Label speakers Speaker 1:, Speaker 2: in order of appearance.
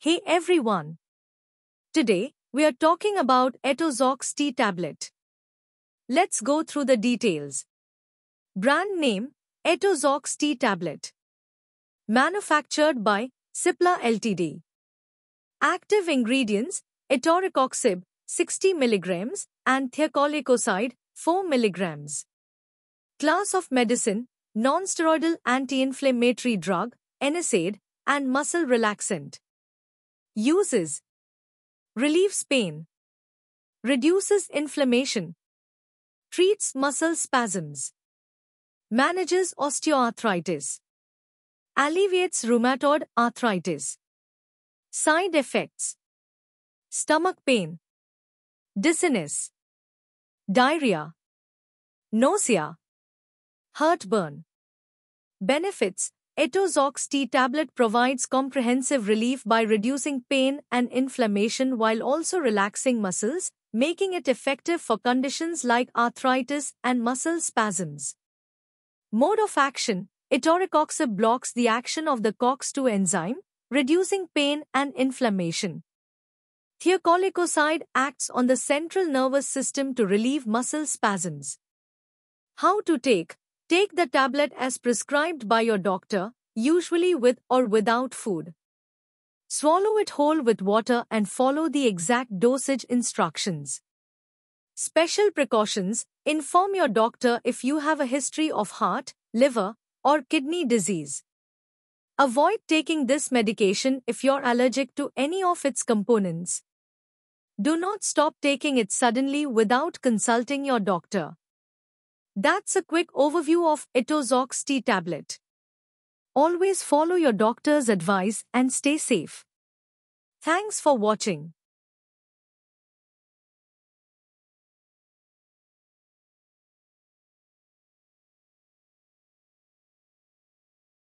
Speaker 1: Hey everyone! Today, we are talking about Etozox T tablet. Let's go through the details. Brand name Etozox T tablet. Manufactured by Cipla Ltd. Active ingredients Etoricoxib 60 mg and Thiacolicoside 4 mg. Class of medicine Nonsteroidal anti-inflammatory drug, NSAID, and muscle relaxant. Uses Relieves pain. Reduces inflammation. Treats muscle spasms. Manages osteoarthritis. Alleviates rheumatoid arthritis. Side effects Stomach pain. Dizziness. Diarrhea. Nausea. Heartburn. Benefits Etozox T tablet provides comprehensive relief by reducing pain and inflammation while also relaxing muscles, making it effective for conditions like arthritis and muscle spasms. Mode of action Etoricoxib blocks the action of the COX2 enzyme, reducing pain and inflammation. Theocolicoside acts on the central nervous system to relieve muscle spasms. How to take? Take the tablet as prescribed by your doctor, usually with or without food. Swallow it whole with water and follow the exact dosage instructions. Special precautions Inform your doctor if you have a history of heart, liver, or kidney disease. Avoid taking this medication if you're allergic to any of its components. Do not stop taking it suddenly without consulting your doctor. That's a quick overview of Itozox T tablet. Always follow your doctor's advice and stay safe. Thanks for watching.